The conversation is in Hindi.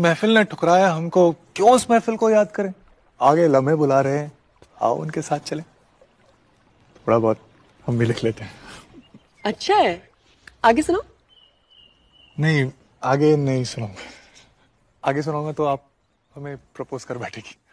महफिल ने ठुकराया हमको क्यों उस महफिल को याद करें आगे लम्हे बुला रहे हैं आओ उनके साथ चले थोड़ा बहुत हम भी लिख लेते हैं अच्छा है आगे सुनो नहीं आगे नहीं सुनाऊंगा आगे सुनाऊंगा तो आप हमें प्रपोज कर बैठेगी